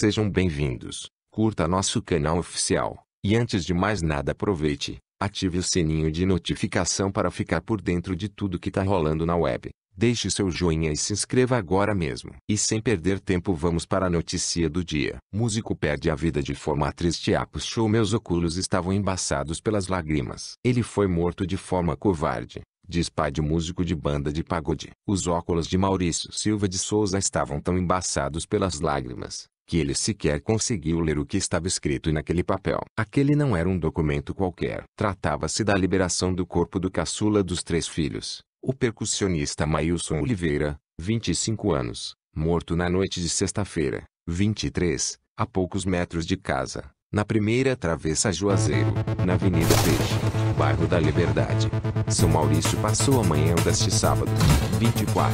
Sejam bem-vindos, curta nosso canal oficial, e antes de mais nada aproveite, ative o sininho de notificação para ficar por dentro de tudo que tá rolando na web. Deixe seu joinha e se inscreva agora mesmo. E sem perder tempo vamos para a notícia do dia. Músico perde a vida de forma triste Apos show meus óculos estavam embaçados pelas lágrimas. Ele foi morto de forma covarde diz pai de músico de banda de pagode. Os óculos de Maurício Silva de Souza estavam tão embaçados pelas lágrimas que ele sequer conseguiu ler o que estava escrito naquele papel. Aquele não era um documento qualquer. Tratava-se da liberação do corpo do caçula dos três filhos, o percussionista Mailson Oliveira, 25 anos, morto na noite de sexta-feira, 23, a poucos metros de casa, na primeira travessa Juazeiro, na Avenida Peixe, bairro da Liberdade. São Maurício passou amanhã deste sábado, 24,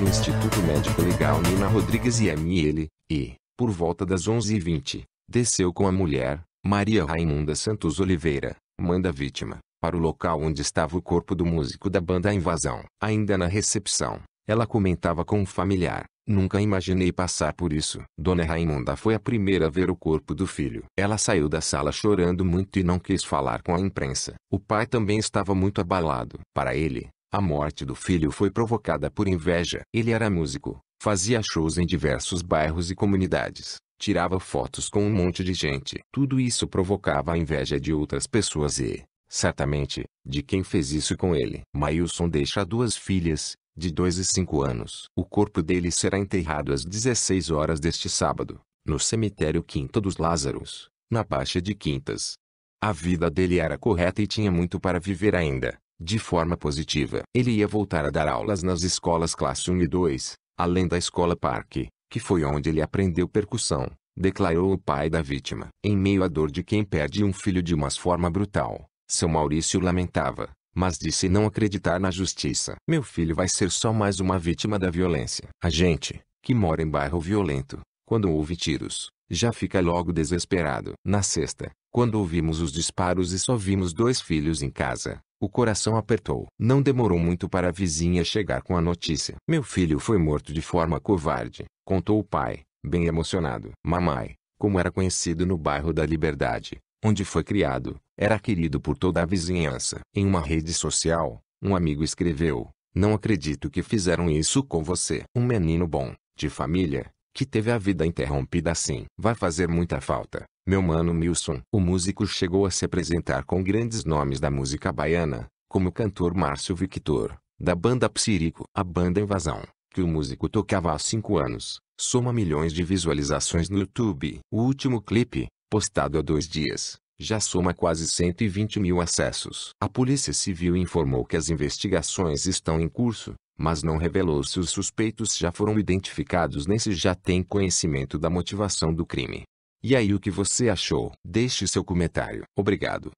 no Instituto Médico Legal Nina Rodrigues e ML, e, por volta das 11h20, desceu com a mulher, Maria Raimunda Santos Oliveira, mãe da vítima, para o local onde estava o corpo do músico da banda A Invasão. Ainda na recepção, ela comentava com um familiar: Nunca imaginei passar por isso. Dona Raimunda foi a primeira a ver o corpo do filho. Ela saiu da sala chorando muito e não quis falar com a imprensa. O pai também estava muito abalado. Para ele, a morte do filho foi provocada por inveja. Ele era músico, Fazia shows em diversos bairros e comunidades. Tirava fotos com um monte de gente. Tudo isso provocava a inveja de outras pessoas e, certamente, de quem fez isso com ele. Mailson deixa duas filhas, de 2 e 5 anos. O corpo dele será enterrado às 16 horas deste sábado, no cemitério Quinto dos Lázaros, na Baixa de Quintas. A vida dele era correta e tinha muito para viver ainda, de forma positiva. Ele ia voltar a dar aulas nas escolas classe 1 e 2, além da escola Parque, que foi onde ele aprendeu percussão, declarou o pai da vítima. Em meio à dor de quem perde um filho de uma forma brutal, seu Maurício lamentava, mas disse não acreditar na justiça. Meu filho vai ser só mais uma vítima da violência. A gente, que mora em bairro violento, quando ouve tiros, já fica logo desesperado. Na sexta, quando ouvimos os disparos e só vimos dois filhos em casa, o coração apertou. Não demorou muito para a vizinha chegar com a notícia. Meu filho foi morto de forma covarde, contou o pai, bem emocionado. Mamãe, como era conhecido no bairro da Liberdade, onde foi criado, era querido por toda a vizinhança. Em uma rede social, um amigo escreveu: Não acredito que fizeram isso com você. Um menino bom, de família, que teve a vida interrompida assim, vai fazer muita falta. Meu mano Milson. O músico chegou a se apresentar com grandes nomes da música baiana, como o cantor Márcio Victor, da banda Psirico. A banda Invasão, que o músico tocava há cinco anos, soma milhões de visualizações no YouTube. O último clipe, postado há dois dias, já soma quase 120 mil acessos. A Polícia Civil informou que as investigações estão em curso, mas não revelou se os suspeitos já foram identificados nem se já tem conhecimento da motivação do crime. E aí o que você achou? Deixe seu comentário. Obrigado.